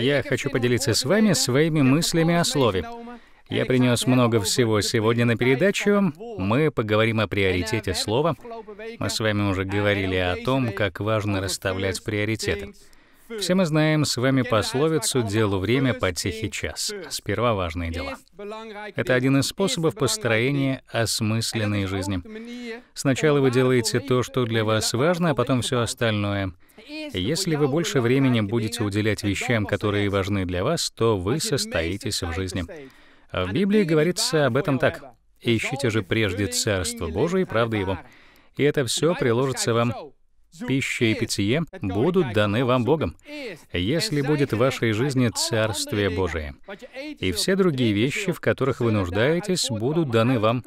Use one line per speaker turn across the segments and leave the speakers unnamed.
Я хочу поделиться с вами своими мыслями о слове. Я принес много всего сегодня на передачу. Мы поговорим о приоритете слова. Мы с вами уже говорили о том, как важно расставлять приоритеты. Все мы знаем с вами пословицу «делу время, по тихий час». Сперва важные дела. Это один из способов построения осмысленной жизни. Сначала вы делаете то, что для вас важно, а потом все остальное — если вы больше времени будете уделять вещам, которые важны для вас, то вы состоитесь в жизни. А в Библии говорится об этом так. «Ищите же прежде Царство Божие и правды Его, и это все приложится вам. Пища и питье будут даны вам Богом, если будет в вашей жизни Царствие Божие. И все другие вещи, в которых вы нуждаетесь, будут даны вам.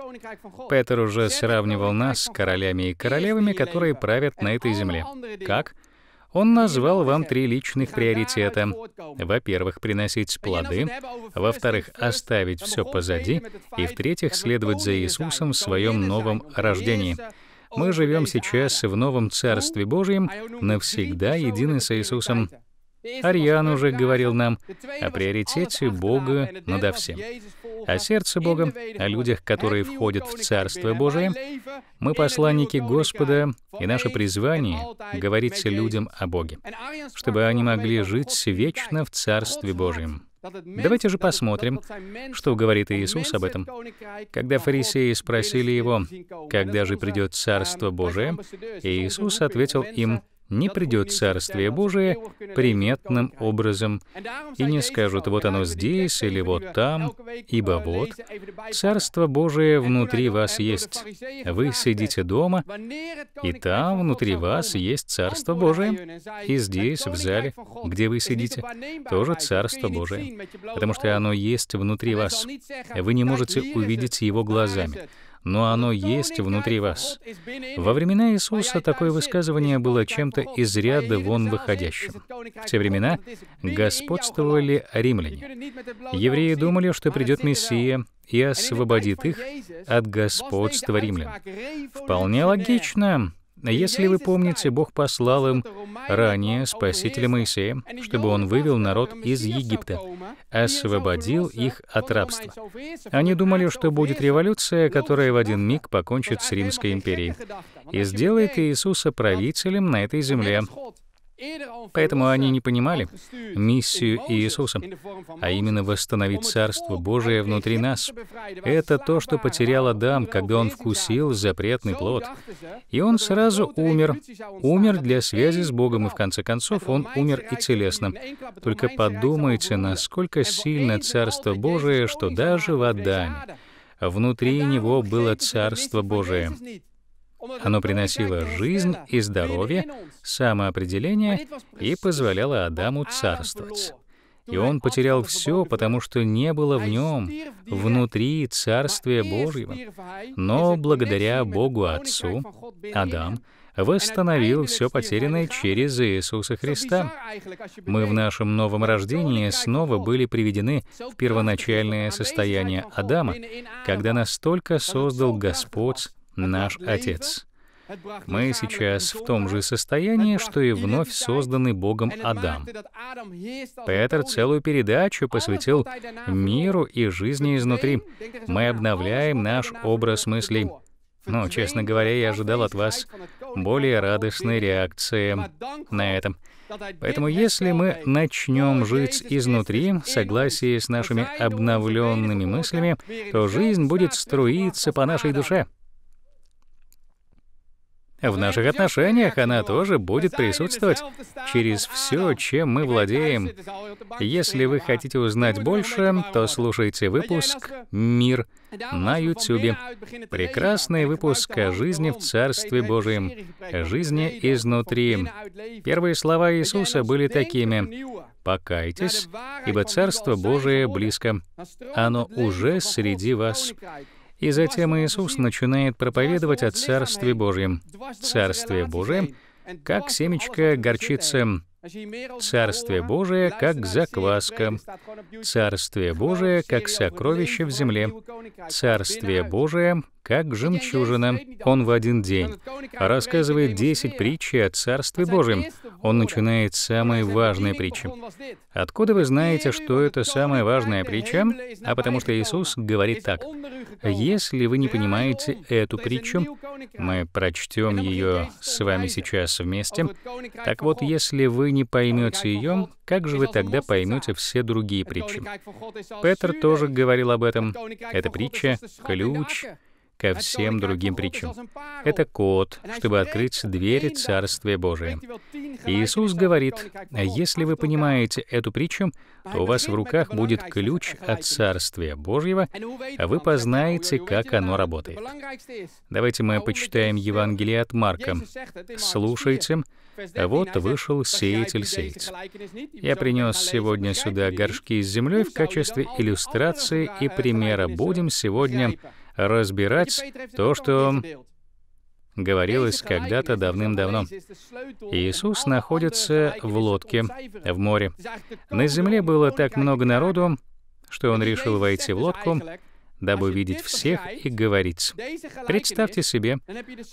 Петр уже сравнивал нас с королями и королевами, которые правят на этой земле. Как? Он назвал вам три личных приоритета. Во-первых, приносить плоды. Во-вторых, оставить все позади. И в-третьих, следовать за Иисусом в своем новом рождении. Мы живем сейчас в новом Царстве Божьем, навсегда едины с Иисусом. Ариан уже говорил нам о приоритете Бога надо всем. О сердце Бога, о людях, которые входят в Царство Божие. Мы посланники Господа, и наше призвание — говорить людям о Боге, чтобы они могли жить вечно в Царстве Божьем. Давайте же посмотрим, что говорит Иисус об этом. Когда фарисеи спросили его, когда же придет um, Царство Божие, Иисус ответил им, не придет а Царствие Божие приметным образом, и не скажут, вот оно здесь или вот там, ибо вот, Царство Божие внутри вас есть. Вы сидите дома, и там внутри вас есть Царство Божие, и здесь, в зале, где вы сидите, тоже Царство Божие, потому что оно есть внутри вас. Вы не можете увидеть его глазами но оно есть внутри вас. Во времена Иисуса такое высказывание было чем-то из ряда вон выходящим. В те времена господствовали римляне. Евреи думали, что придет Мессия и освободит их от господства римлян. Вполне логично, а если вы помните, Бог послал им ранее Спасителя Моисея, чтобы он вывел народ из Египта, освободил их от рабства. Они думали, что будет революция, которая в один миг покончит с Римской империей и сделает Иисуса правителем на этой земле. Поэтому они не понимали миссию Иисуса, а именно восстановить Царство Божие внутри нас. Это то, что потерял Адам, когда он вкусил запретный плод. И он сразу умер. Умер для связи с Богом, и в конце концов он умер и телесно. Только подумайте, насколько сильно Царство Божие, что даже в Адаме, внутри него было Царство Божие. Оно приносило жизнь и здоровье, самоопределение и позволяло Адаму царствовать. И он потерял все, потому что не было в нем, внутри Царствия Божьего. Но благодаря Богу Отцу, Адам восстановил все потерянное через Иисуса Христа. Мы в нашем новом рождении снова были приведены в первоначальное состояние Адама, когда настолько создал Господь наш Отец. Мы сейчас в том же состоянии, что и вновь созданный Богом Адам. Петр целую передачу посвятил миру и жизни изнутри. Мы обновляем наш образ мыслей. Но, честно говоря, я ожидал от вас более радостной реакции на этом. Поэтому если мы начнем жить изнутри, в согласии с нашими обновленными мыслями, то жизнь будет струиться по нашей душе. В наших отношениях она тоже будет присутствовать через все, чем мы владеем. Если вы хотите узнать больше, то слушайте выпуск «Мир» на YouTube. Прекрасный выпуск о жизни в Царстве Божьем, жизни изнутри. Первые слова Иисуса были такими «Покайтесь, ибо Царство Божие близко, оно уже среди вас». И затем Иисус начинает проповедовать о Царстве Божьем. Царствие Божие как семечко горчицы, Царствие Божие как закваска, Царствие Божие как сокровище в земле, Царствие Божие как жемчужина, он в один день рассказывает 10 притчи о Царстве Божьем. Он начинает с самой важной притчи. Откуда вы знаете, что это самая важная притча? А потому что Иисус говорит так. Если вы не понимаете эту притчу, мы прочтем ее с вами сейчас вместе. Так вот, если вы не поймете ее, как же вы тогда поймете все другие притчи? Петр тоже говорил об этом. Это притча — ключ ко всем другим притчам. Это код, чтобы открыть двери Царствия Божия. Иисус говорит, «Э, если вы понимаете эту притчу, то у вас в руках будет ключ от Царствия Божьего, а вы познаете, как оно работает. Давайте мы а почитаем э, Евангелие от Марка. Слушайте, вот вышел сеятель сеять. Я принес сегодня сюда горшки с землей в качестве а иллюстрации и примера. Будем сегодня разбирать то, что говорилось когда-то давным-давно. Иисус находится в лодке, в море. На земле было так много народу, что он решил войти в лодку, дабы видеть всех и говорить. Представьте себе,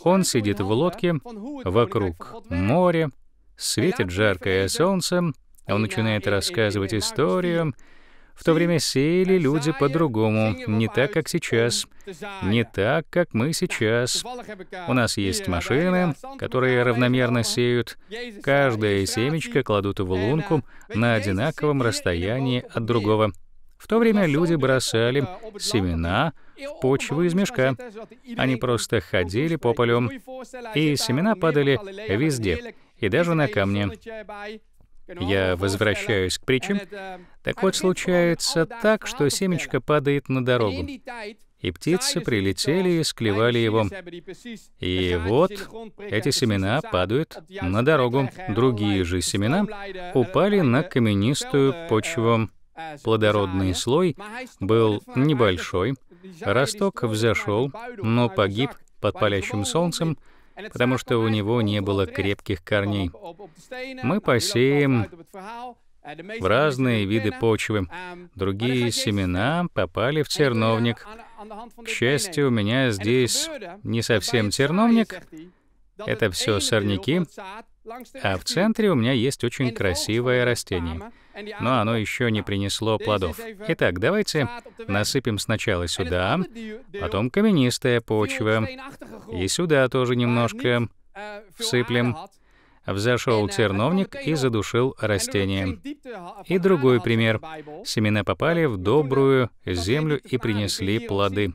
он сидит в лодке, вокруг море, светит жаркое солнце, он начинает рассказывать историю, в то время сеяли люди по-другому, не так, как сейчас. Не так, как мы сейчас. У нас есть машины, которые равномерно сеют. Каждое семечко кладут в лунку на одинаковом расстоянии от другого. В то время люди бросали семена в почву из мешка. Они просто ходили по полю, и семена падали везде, и даже на камне я ну, возвращаюсь к притчам, так вот случается так, что семечко падает на дорогу, и птицы прилетели и склевали его. И вот эти семена падают на дорогу, другие же семена э, упали э, на каменистую э, почву. Плодородный слой был небольшой, росток взошел, но а погиб под палящим солнцем, потому что у него не было крепких корней. Мы посеем в разные виды почвы. Другие семена попали в терновник. К счастью, у меня здесь не совсем терновник, это все сорняки, а в центре у меня есть очень красивое растение, но оно еще не принесло плодов. Uh, Итак, давайте насыпем сначала сюда, потом каменистая почва, и сюда тоже uh, немножко uh, всыплем. Взошел терновник и задушил растение. И другой пример. Семена попали в добрую землю и принесли плоды.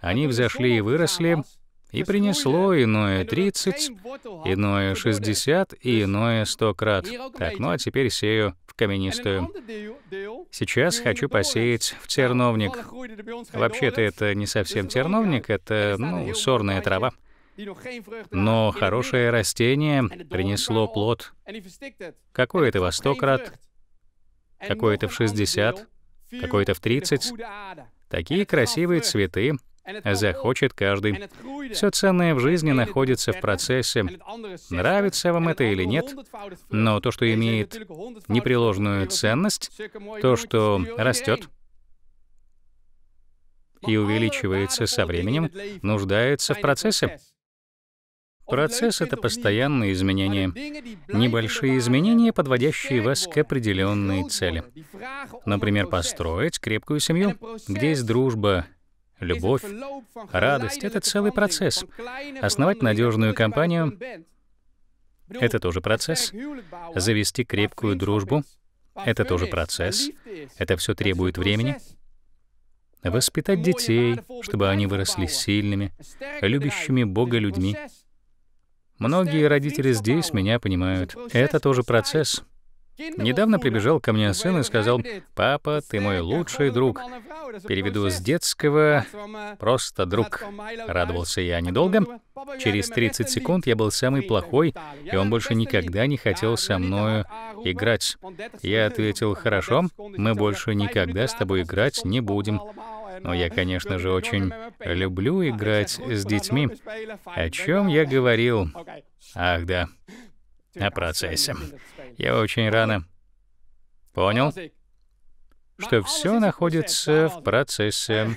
Они взошли и выросли, и принесло иное 30, иное 60 и иное 100 крат. Так, ну а теперь сею в каменистую. Сейчас хочу посеять в терновник. Вообще-то это не совсем терновник, это, ну, сорная трава. Но хорошее растение принесло плод. Какое-то во 100 крат, какое-то в 60, какое-то в 30. Такие красивые цветы — захочет каждый. Все ценное в жизни находится в процессе. Нравится вам это или нет, но то, что имеет непреложную ценность, то, что растет и увеличивается со временем, нуждается в процессе. Процесс — это постоянные изменения, небольшие изменения, подводящие вас к определенной цели. Например, построить крепкую семью, где есть дружба, любовь, радость — это целый процесс. Основать надежную компанию — это тоже процесс. Завести крепкую дружбу — это тоже процесс. Это все требует времени. Воспитать детей, чтобы они выросли сильными, любящими Бога людьми. Многие родители здесь меня понимают. Это тоже процесс. Недавно прибежал ко мне сын и сказал, «Папа, ты мой лучший друг». Переведу с детского «просто друг». Радовался я недолго. Через 30 секунд я был самый плохой, и он больше никогда не хотел со мною играть. Я ответил, «Хорошо, мы больше никогда с тобой играть не будем». Но я, конечно же, очень люблю играть с детьми. О чем я говорил? Ах, да о процессе. Я очень рано понял, что все находится в процессе.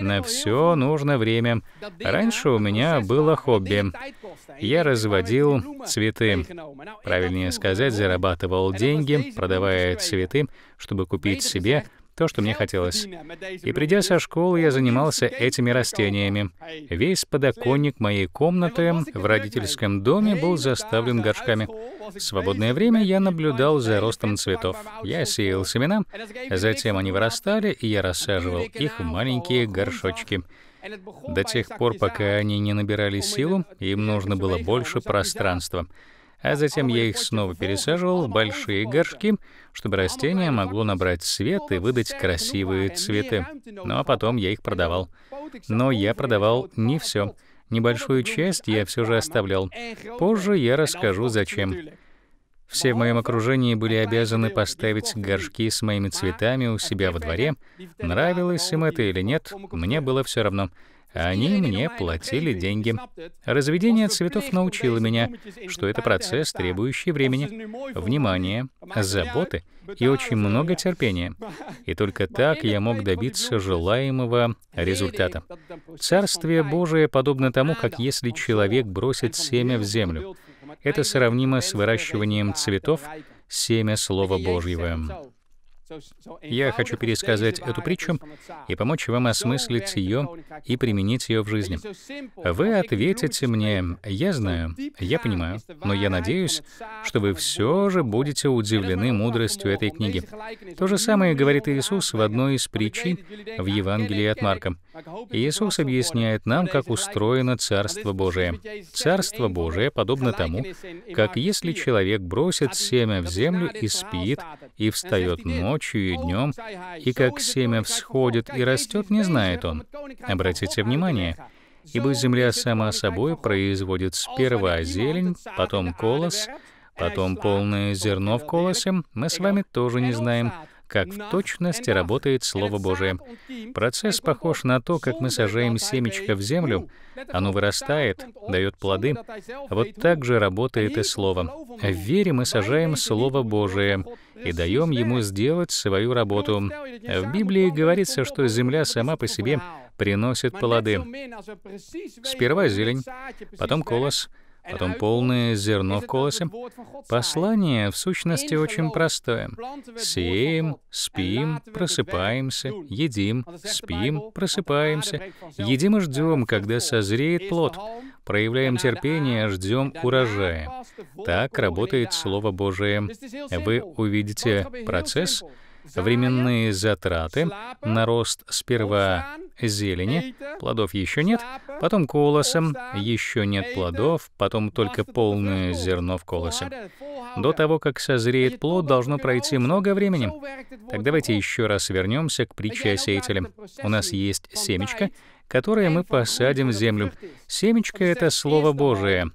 На все нужно время. Раньше у меня было хобби. Я разводил цветы. Правильнее сказать, зарабатывал деньги, продавая цветы, чтобы купить себе то, что мне хотелось. И придя со школы, я занимался этими растениями. Весь подоконник моей комнаты в родительском доме был заставлен горшками. В свободное время я наблюдал за ростом цветов. Я сеял семена, затем они вырастали, и я рассаживал их в маленькие горшочки. До тех пор, пока они не набирали силу, им нужно было больше пространства а затем я их снова пересаживал в большие горшки, чтобы растение могло набрать свет и выдать красивые цветы. Ну а потом я их продавал. Но я продавал не все. Небольшую часть я все же оставлял. Позже я расскажу, зачем. Все в моем окружении были обязаны поставить горшки с моими цветами у себя во дворе. Нравилось им это или нет, мне было все равно. Они мне платили деньги. Разведение цветов научило меня, что это процесс, требующий времени, внимания, заботы и очень много терпения. И только так я мог добиться желаемого результата. Царствие Божие подобно тому, как если человек бросит семя в землю. Это сравнимо с выращиванием цветов, семя Слова Божьего. Я хочу пересказать эту притчу и помочь вам осмыслить ее и применить ее в жизни. Вы ответите мне, я знаю, я понимаю, но я надеюсь, что вы все же будете удивлены мудростью этой книги. То же самое говорит Иисус в а одной из притчи в Евангелии от Марка. Иисус объясняет нам, как устроено Царство Божие. Царство Божие подобно тому, как если человек бросит семя в землю и спит, и встает ночью, ночью и днем, и как семя всходит и растет, не знает он. Обратите внимание, ибо земля сама собой производит сперва зелень, потом колос, потом полное зерно в колосе, мы с вами тоже не знаем, как в точности работает Слово Божие. Процесс похож на то, как мы сажаем семечко в землю, оно вырастает, дает плоды. Вот так же работает и Слово. В вере мы сажаем Слово Божие и даем ему сделать свою работу. В Библии говорится, что земля сама по себе приносит плоды. Сперва зелень, потом колос, потом полное зерно в колосе. Послание, в сущности, очень простое. Сеем, спим, просыпаемся, едим, спим, просыпаемся, едим и ждем, когда созреет плод, проявляем терпение, ждем урожая. Так работает Слово Божие. Вы увидите процесс, Временные затраты, на рост сперва зелени, плодов еще нет, потом колосом еще нет плодов, потом только полное зерно в колосе. До того, как созреет плод, должно пройти много времени. Так давайте еще раз вернемся к притче о сеятеле. У нас есть семечко, которое мы посадим в землю. Семечко — это Слово Божие.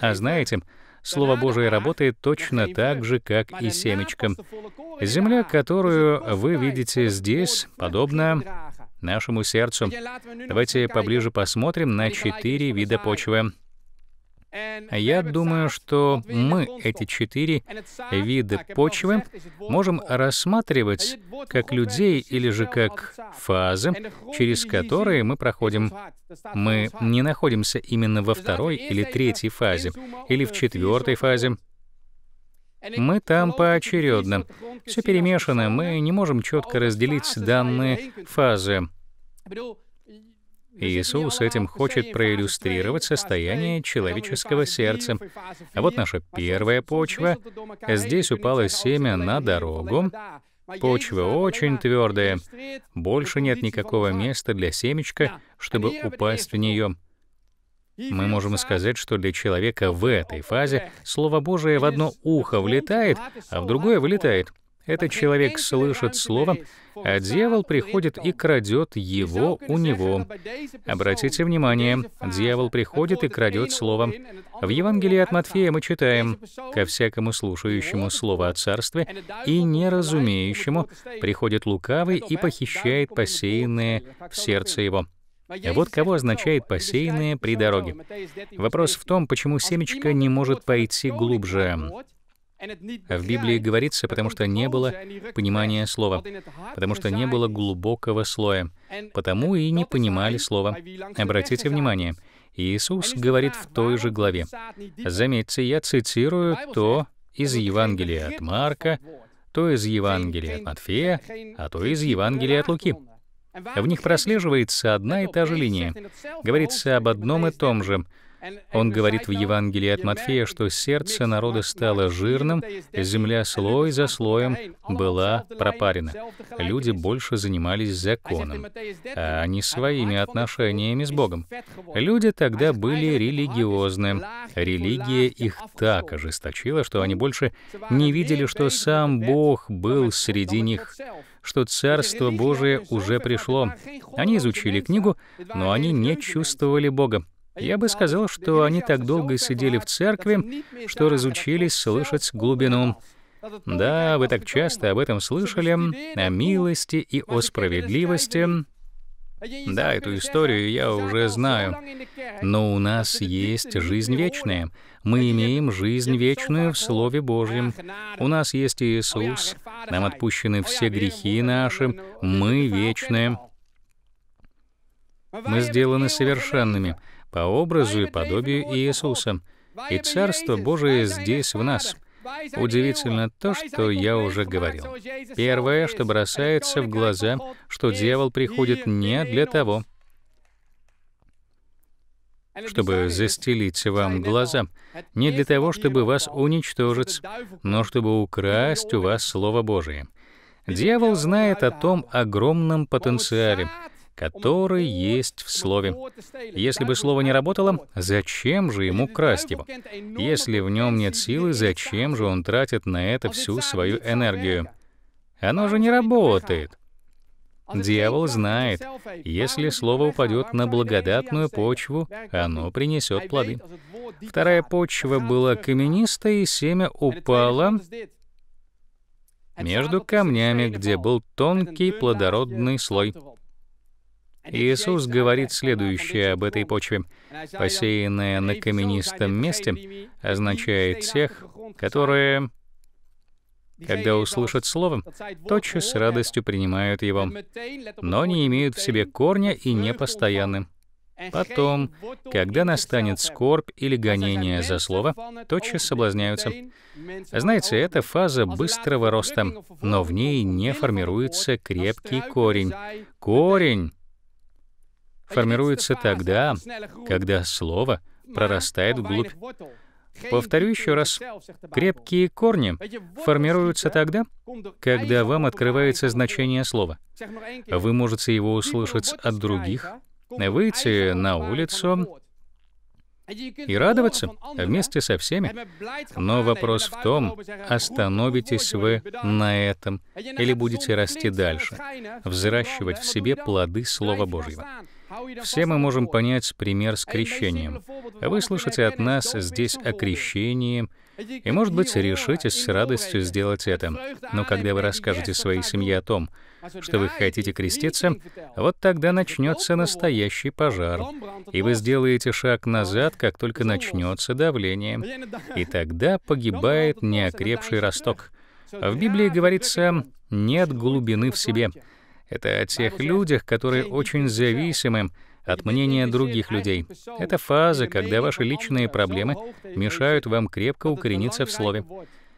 А знаете, Слово Божие работает точно так же, как и семечко. Земля, которую вы видите здесь, подобна нашему сердцу. Давайте поближе посмотрим на четыре вида почвы. А я думаю, что мы эти четыре вида почвы можем рассматривать как людей или же как фазы, через которые мы проходим. Мы не находимся именно во второй или третьей фазе, или в четвертой фазе. Мы там поочередно. Все перемешано, мы не можем четко разделить данные фазы. Иисус этим хочет проиллюстрировать состояние человеческого сердца. А вот наша первая почва. Здесь упало семя на дорогу. Почва очень твердая. Больше нет никакого места для семечка, чтобы упасть в нее. Мы можем сказать, что для человека в этой фазе Слово Божие в одно ухо влетает, а в другое вылетает. Этот человек слышит слово, а дьявол приходит и крадет его у него. Обратите внимание, дьявол приходит и крадет слово. В Евангелии от Матфея мы читаем, «Ко всякому слушающему слово о царстве и неразумеющему приходит лукавый и похищает посеянное а в сердце его». А вот кого означает посеянное при дороге. Вопрос в том, почему а семечко не может пойти глубже. В Библии говорится, потому что не было понимания слова, потому что не было глубокого слоя, потому и не понимали слова. Обратите внимание, Иисус говорит в той же главе. Заметьте, я цитирую то из Евангелия от Марка, то из Евангелия от Матфея, а то из Евангелия от Луки. В них прослеживается одна и та же линия. Говорится об одном и том же — он говорит в Евангелии от Матфея, что сердце народа стало жирным, земля слой за слоем была пропарена. Люди больше занимались законом, а не своими отношениями с Богом. Люди тогда были религиозны. Религия их так ожесточила, что они больше не видели, что сам Бог был среди них что Царство Божие уже пришло. Они изучили книгу, но они не чувствовали Бога. Я бы сказал, что они так долго сидели в церкви, что разучились слышать глубину. Да, вы так часто об этом слышали, о милости и о справедливости. Да, эту историю я уже знаю. Но у нас есть жизнь вечная. Мы имеем жизнь вечную в Слове Божьем. У нас есть Иисус. Нам отпущены все грехи наши. Мы вечные. Мы сделаны совершенными по образу и подобию Иисуса. И Царство Божие здесь в нас. Удивительно то, что я уже говорил. Первое, что бросается в глаза, что дьявол приходит не для того, чтобы застелить вам глаза, не для того, чтобы вас уничтожить, но чтобы украсть у вас Слово Божие. Дьявол знает о том огромном потенциале, который есть в слове. Если бы слово не работало, зачем же ему красть его? Если в нем нет силы, зачем же он тратит на это всю свою энергию? Оно же не работает. Дьявол знает, если слово упадет на благодатную почву, оно принесет плоды. Вторая почва была каменистой, и семя упало между камнями, где был тонкий плодородный слой. Иисус говорит следующее об этой почве. «Посеянное на каменистом месте» означает тех, которые, когда услышат Слово, тотчас с радостью принимают его, но не имеют в себе корня и не постоянны. Потом, когда настанет скорбь или гонение за слово, тотчас соблазняются. Знаете, это фаза быстрого роста, но в ней не формируется крепкий корень. Корень формируется тогда, когда слово прорастает вглубь. Повторю еще раз, крепкие корни формируются тогда, когда вам открывается значение слова. Вы можете его услышать от других, выйти на улицу и радоваться вместе со всеми. Но вопрос в том, остановитесь вы на этом или будете расти дальше, взращивать в себе плоды Слова Божьего. Все мы можем понять пример с крещением. Вы слышите от нас здесь о крещении, и, может быть, решитесь с радостью сделать это. Но когда вы расскажете своей семье о том, что вы хотите креститься, вот тогда начнется настоящий пожар. И вы сделаете шаг назад, как только начнется давление. И тогда погибает неокрепший росток. В Библии говорится «нет глубины в себе». Это о тех людях, которые очень зависимы от мнения других людей. Это фаза, когда ваши личные проблемы мешают вам крепко укорениться в слове.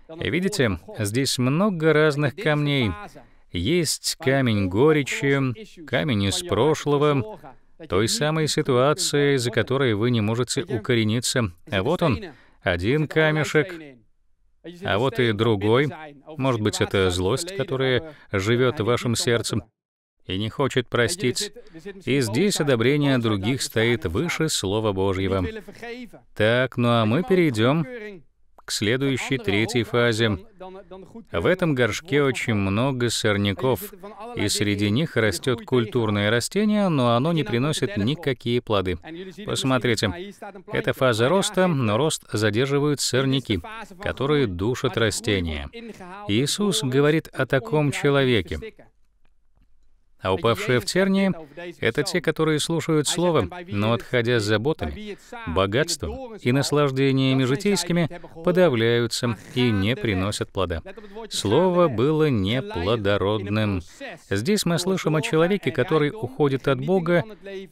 Видите, здесь много разных камней. Есть камень горечи, камень из прошлого, той самой ситуации, за которой вы не можете укорениться. А вот он, один камешек, а вот и другой. Может быть, это злость, которая живет в вашем сердце и не хочет простить. И здесь одобрение других стоит выше Слова Божьего. Так, ну а мы перейдем к следующей третьей фазе. В этом горшке очень много сорняков, и среди них растет культурное растение, но оно не приносит никакие плоды. Посмотрите, это фаза роста, но рост задерживают сорняки, которые душат растения. Иисус говорит о таком человеке. А упавшие в тернии — это те, которые слушают Слово, но, отходя с заботами, богатством и наслаждениями житейскими, подавляются и не приносят плода. Слово было неплодородным. Здесь мы слышим о человеке, который уходит от Бога,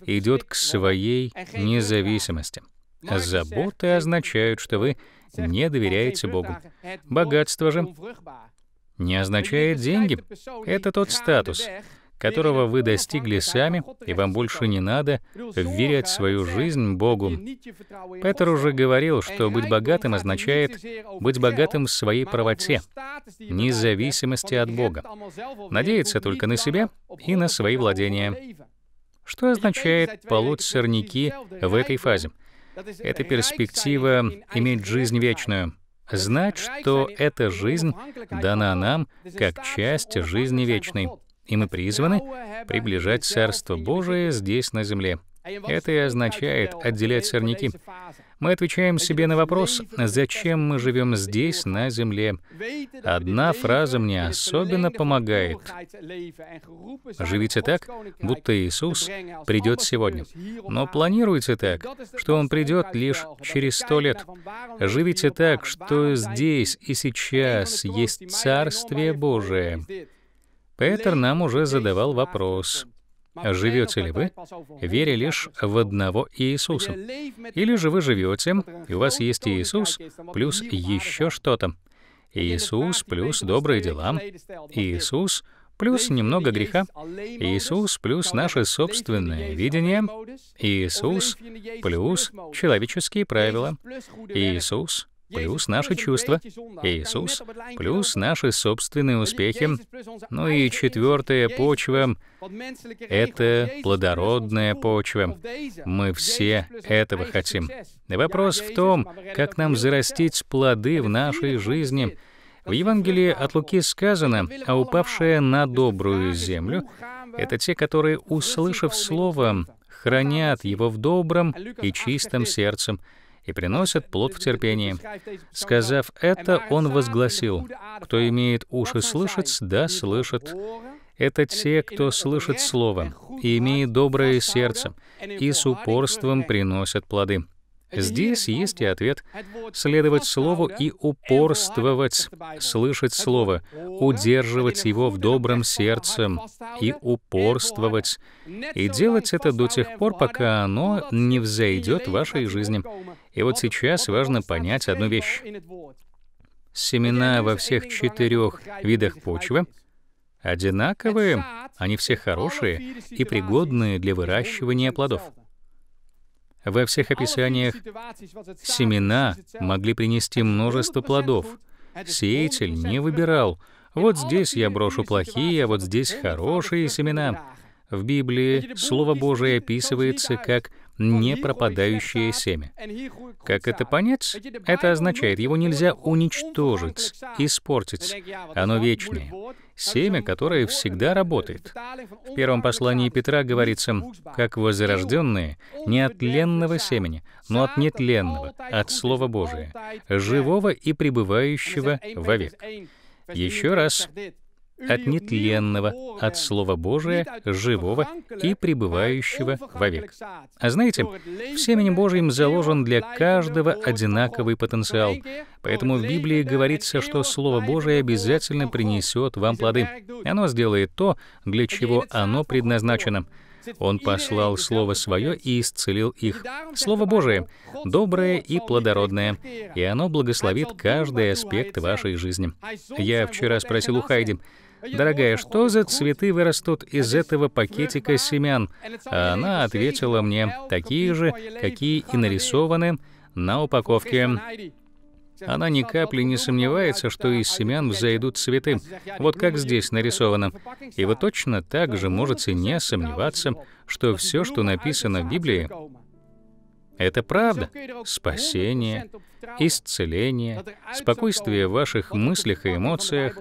идет к своей независимости. Заботы означают, что вы не доверяете Богу. Богатство же не означает деньги. Это тот статус, которого вы достигли сами, и вам больше не надо верить свою жизнь Богу. Петр уже говорил, э, что быть богатым означает быть богатым в своей правоте, независимости от Бога, надеяться только на себя и на свои владения. Что означает полоть сорняки в этой фазе? Это перспектива иметь жизнь вечную — знать, что эта жизнь дана нам как часть жизни вечной и мы призваны приближать Царство Божие здесь, на земле. Это и означает отделять сорняки. Мы отвечаем себе на вопрос, зачем мы живем здесь, на земле. Одна фраза мне особенно помогает. Живите так, будто Иисус придет сегодня. Но планируйте так, что Он придет лишь через сто лет. Живите так, что здесь и сейчас есть Царствие Божие. Петр нам уже задавал вопрос, живете ли вы, веря лишь в одного Иисуса? Или же вы живете, и у вас есть Иисус, плюс еще что-то? Иисус плюс добрые дела, Иисус плюс немного греха, Иисус плюс наше собственное видение, Иисус плюс человеческие правила, Иисус плюс наши чувства, Иисус, плюс наши собственные успехи. Ну и четвертая почва — это плодородная почва. Мы все этого хотим. Вопрос в том, как нам зарастить плоды в нашей жизни. В Евангелии от Луки сказано, а упавшая на добрую землю — это те, которые, услышав слово, хранят его в добром и чистом сердцем, и приносят плод в терпении. Сказав это, он возгласил, «Кто имеет уши слышать, да слышит». Это те, кто слышит Слово и имеет доброе сердце, и с упорством приносят плоды. Здесь есть и ответ. Следовать Слову и упорствовать, слышать Слово, удерживать его в добром сердце и упорствовать, и делать это до тех пор, пока оно не взойдет в вашей жизни. И вот сейчас важно понять одну вещь. Семена во всех четырех видах почвы одинаковые, они все хорошие и пригодные для выращивания плодов. Во всех описаниях семена могли принести множество плодов. Сеятель не выбирал. Вот здесь я брошу плохие, а вот здесь хорошие семена. В Библии Слово Божие описывается как не пропадающее семя. Как это понять? Это означает, его нельзя уничтожить, испортить. Оно вечное. Семя, которое всегда работает. В первом послании Петра говорится, как возрожденные, не от ленного семени, но от нетленного, от Слова Божия, живого и пребывающего вовек. Еще раз, от нетленного, от Слова Божия, живого и пребывающего вовек. А знаете, в семени Божьем заложен для каждого одинаковый потенциал. Поэтому в Библии говорится, что Слово Божие обязательно принесет вам плоды. Оно сделает то, для чего оно предназначено. Он послал Слово Свое и исцелил их. Слово Божие — доброе и плодородное, и оно благословит каждый аспект вашей жизни. А Я вчера спросил у Хайди, «Дорогая, что за цветы вырастут из этого пакетика семян?» а Она ответила мне, «Такие же, какие и нарисованы на упаковке». Она ни капли не сомневается, что из семян взойдут цветы, вот как здесь нарисовано. И вы точно так же можете не сомневаться, что все, что написано в Библии, это правда. Спасение, исцеление, спокойствие в ваших мыслях и эмоциях,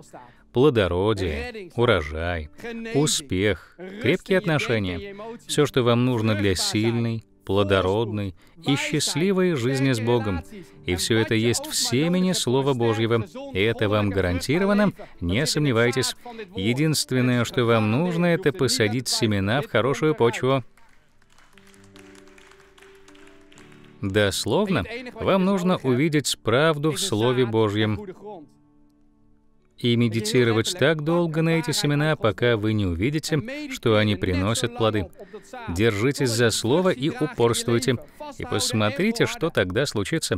плодородие, урожай, успех, крепкие отношения, все, что вам нужно для сильной, плодородной и счастливой жизни с Богом. И все это есть в семени Слова Божьего. И это вам гарантировано, не сомневайтесь. Единственное, что вам нужно, это посадить семена в хорошую почву. Дословно, вам нужно увидеть правду в Слове Божьем и медитировать так долго на эти семена, пока вы не увидите, что они приносят плоды. Держитесь за слово и упорствуйте, и посмотрите, что тогда случится.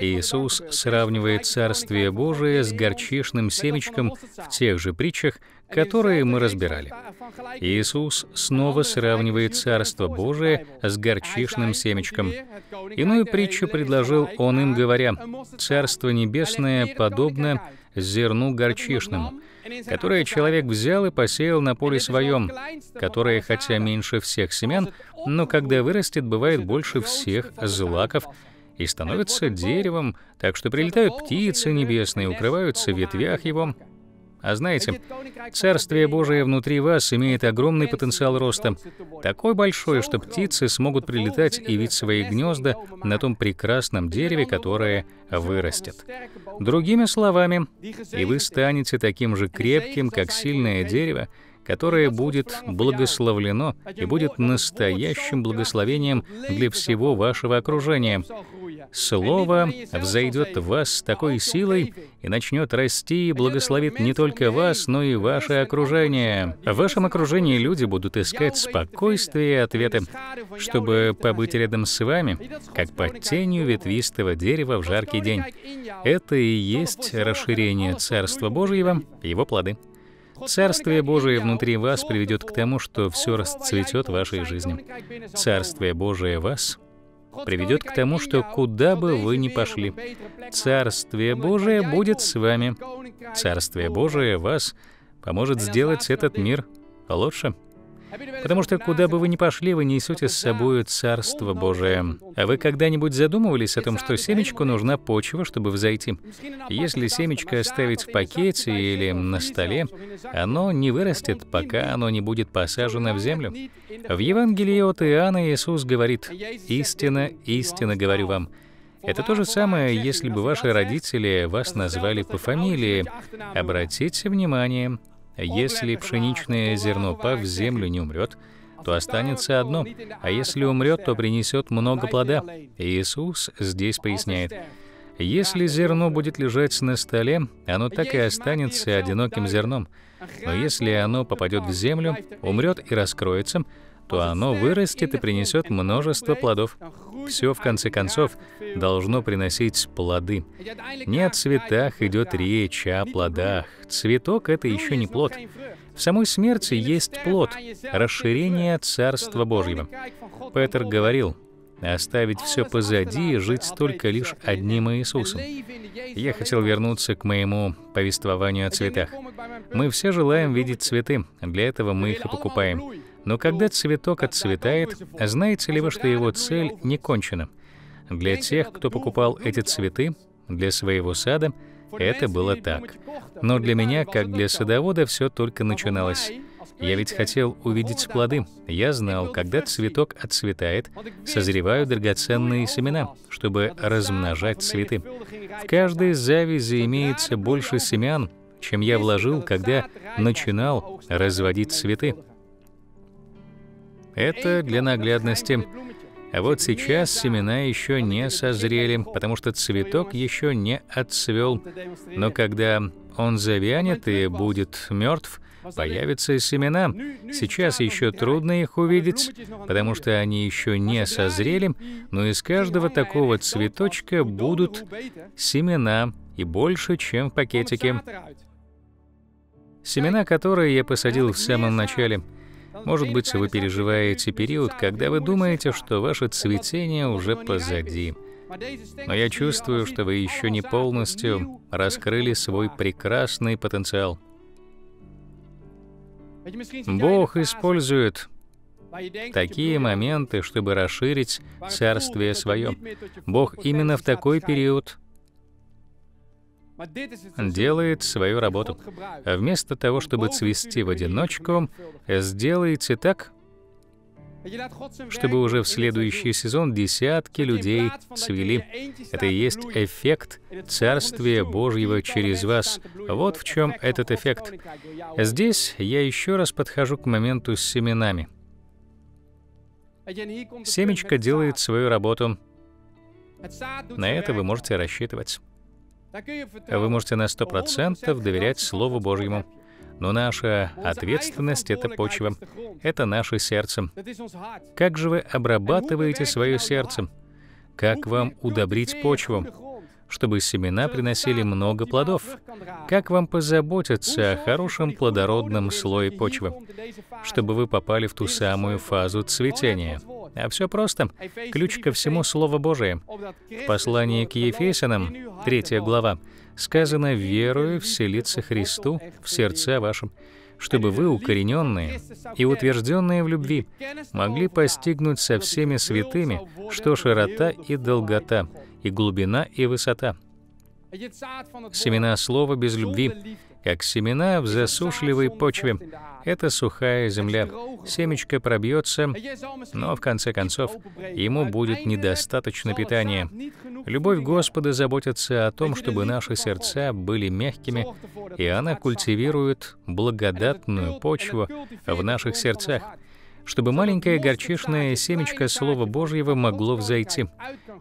Иисус сравнивает Царствие Божие с горчишным семечком в тех же притчах, которые мы разбирали. Иисус снова сравнивает Царство Божие с горчишным семечком. Иную притчу предложил Он им, говоря, «Царство Небесное подобно зерну горчишному, которое человек взял и посеял на поле своем, которое, хотя меньше всех семян, но когда вырастет, бывает больше всех злаков и становится деревом, так что прилетают птицы небесные, укрываются в ветвях его, а знаете, Царствие Божие внутри вас имеет огромный потенциал роста, такой большой, что птицы смогут прилетать и видеть свои гнезда на том прекрасном дереве, которое вырастет. Другими словами, и вы станете таким же крепким, как сильное дерево, которое будет благословлено и будет настоящим благословением для всего вашего окружения. Слово взойдет в вас с такой силой и начнет расти и благословит не только вас, но и ваше окружение. В вашем окружении люди будут искать спокойствие и ответы, чтобы побыть рядом с вами, как под тенью ветвистого дерева в жаркий день. Это и есть расширение Царства Божьего, его плоды. Царствие Божие внутри вас приведет к тому, что все расцветет в вашей жизни. Царствие Божие вас — приведет к тому, что куда бы вы ни пошли, Царствие Божие будет с вами. Царствие Божие вас поможет сделать этот мир лучше. Потому что куда бы вы ни пошли, вы несете с собой Царство Божие. А вы когда-нибудь задумывались о том, что семечку нужна почва, чтобы взойти? Если семечко оставить в пакете или на столе, оно не вырастет, пока оно не будет посажено в землю. В Евангелии от Иоанна Иисус говорит, «Истина, истина говорю вам». Это то же самое, если бы ваши родители вас назвали по фамилии. Обратите внимание, если пшеничное зерно, пав в землю, не умрет, то останется одно, а если умрет, то принесет много плода. Иисус здесь поясняет, если зерно будет лежать на столе, оно так и останется одиноким зерном. Но если оно попадет в землю, умрет и раскроется, то оно вырастет и принесет множество плодов. Все, в конце концов, должно приносить плоды. Не о цветах идет речь, а о плодах. Цветок — это еще не плод. В самой смерти есть плод — расширение Царства Божьего. Петр говорил, оставить все позади и жить только лишь одним Иисусом. Я хотел вернуться к моему повествованию о цветах. Мы все желаем видеть цветы, для этого мы их и покупаем. Но когда цветок отцветает, знаете ли вы, что его цель не кончена? Для тех, кто покупал эти цветы, для своего сада, это было так. Но для меня, как для садовода, все только начиналось. Я ведь хотел увидеть плоды. Я знал, когда цветок отцветает, созревают драгоценные семена, чтобы размножать цветы. В каждой завязи имеется больше семян, чем я вложил, когда начинал разводить цветы. Это для наглядности. А вот сейчас семена еще не созрели, потому что цветок еще не отцвел. Но когда он завянет и будет мертв, появятся семена. Сейчас еще трудно их увидеть, потому что они еще не созрели, но из каждого такого цветочка будут семена, и больше, чем в пакетике. Семена, которые я посадил в самом начале – может быть, вы переживаете период, когда вы думаете, что ваше цветение уже позади. Но я чувствую, что вы еще не полностью раскрыли свой прекрасный потенциал. Бог использует такие моменты, чтобы расширить Царствие Свое. Бог именно в такой период делает свою работу. А вместо того, чтобы цвести в одиночку, сделайте так, чтобы уже в следующий сезон десятки людей цвели. Это и есть эффект Царствия Божьего через вас. Вот в чем этот эффект. Здесь я еще раз подхожу к моменту с семенами. Семечко делает свою работу. На это вы можете рассчитывать. Э, вы можете на 100% доверять Слову Божьему. Но наша ответственность — это почва, это наше сердце. Как же вы обрабатываете свое сердце? Как вам удобрить почву, чтобы семена приносили много плодов? Как вам позаботиться о хорошем плодородном слое почвы, чтобы вы попали в ту самую фазу цветения? А все просто. Ключ ко всему — Слово Божие. В послании к Ефесянам, 3 глава, сказано «Верую вселиться Христу в сердце вашем, чтобы вы, укорененные и утвержденные в любви, могли постигнуть со всеми святыми, что широта и долгота, и глубина и высота. Семена слова без любви как семена в засушливой почве. Это сухая земля. Семечко пробьется, но в конце концов ему будет недостаточно питания. Любовь Господа заботится о том, чтобы наши сердца были мягкими, и она культивирует благодатную почву в наших сердцах чтобы маленькое горчишное семечко Слова Божьего могло взойти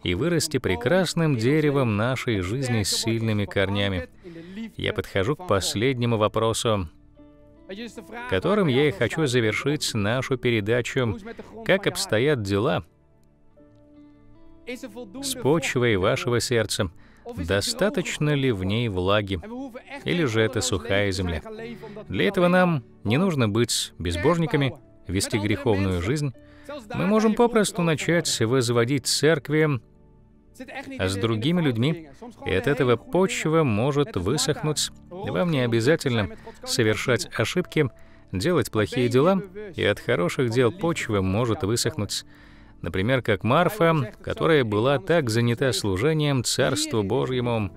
и вырасти прекрасным деревом нашей жизни с сильными корнями. Я подхожу к последнему вопросу, которым я и хочу завершить нашу передачу. Как обстоят дела с почвой вашего сердца? Достаточно ли в ней влаги? Или же это сухая земля? Для этого нам не нужно быть безбожниками, вести греховную жизнь, мы можем попросту начать возводить церкви с другими людьми, и от этого почва может высохнуть. Вам не обязательно совершать ошибки, делать плохие дела, и от хороших дел почва может высохнуть. Например, как Марфа, которая была так занята служением Царству Божьему,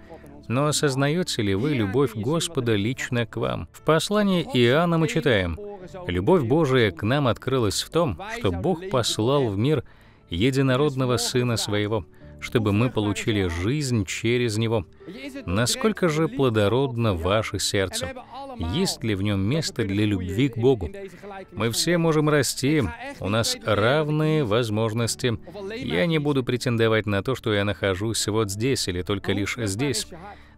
но осознаете ли вы любовь Господа лично к вам? В послании Иоанна мы читаем — Любовь Божия к нам открылась в том, что Бог послал в мир единородного Сына Своего, чтобы мы получили жизнь через Него. Насколько же плодородно ваше сердце? Есть ли в нем место для любви к Богу? Мы все можем расти, у нас равные возможности. Я не буду претендовать на то, что я нахожусь вот здесь или только лишь здесь.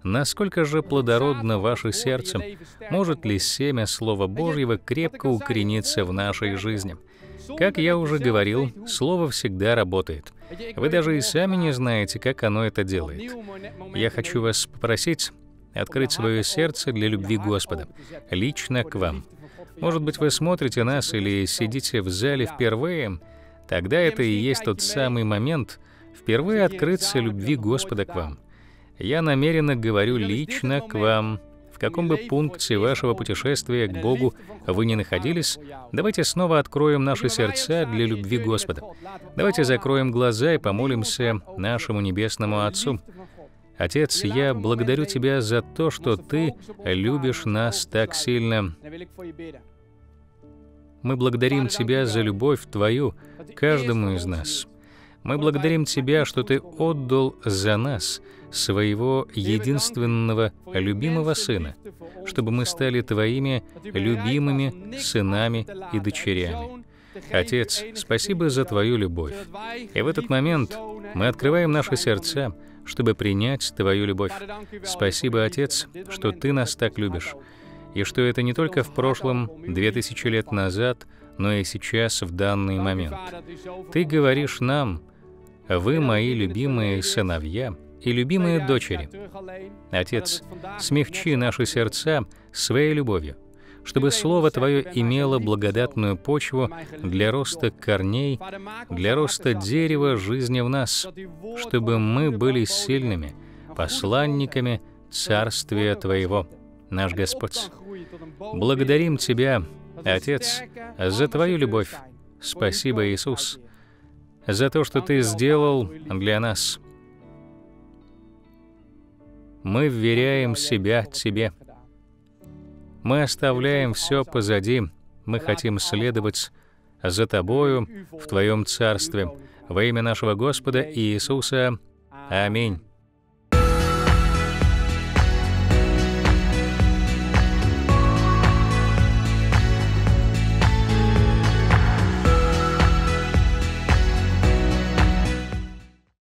Насколько же плодородно ваше сердце? Может ли семя Слова Божьего крепко укорениться в нашей жизни? Как я уже говорил, слово всегда работает. Вы даже и сами не знаете, как оно это делает. Я хочу вас попросить открыть свое сердце для любви Господа, лично к вам. Может быть, вы смотрите нас или сидите в зале впервые, тогда это и есть тот самый момент, впервые открыться любви Господа к вам. Я намеренно говорю лично к вам. В каком бы пункте вашего путешествия к Богу вы не находились, давайте снова откроем наши сердца для любви Господа. Давайте закроем глаза и помолимся нашему Небесному Отцу. Отец, я благодарю Тебя за то, что Ты любишь нас так сильно. Мы благодарим Тебя за любовь Твою каждому из нас. Мы благодарим Тебя, что Ты отдал за нас своего единственного любимого сына, чтобы мы стали твоими любимыми сынами и дочерями. Отец, спасибо за твою любовь. И в этот момент мы открываем наши сердца, чтобы принять твою любовь. Спасибо, Отец, что ты нас так любишь, и что это не только в прошлом, 2000 лет назад, но и сейчас, в данный момент. Ты говоришь нам, «Вы мои любимые сыновья, и любимые дочери. Отец, смягчи наши сердца своей любовью, чтобы Слово Твое имело благодатную почву для роста корней, для роста дерева жизни в нас, чтобы мы были сильными, посланниками Царствия Твоего, наш Господь. Благодарим Тебя, Отец, за Твою любовь. Спасибо, Иисус, за то, что Ты сделал для нас. Мы вверяем себя Тебе. Мы оставляем все позади. Мы хотим следовать за Тобою в Твоем Царстве. Во имя нашего Господа Иисуса. Аминь.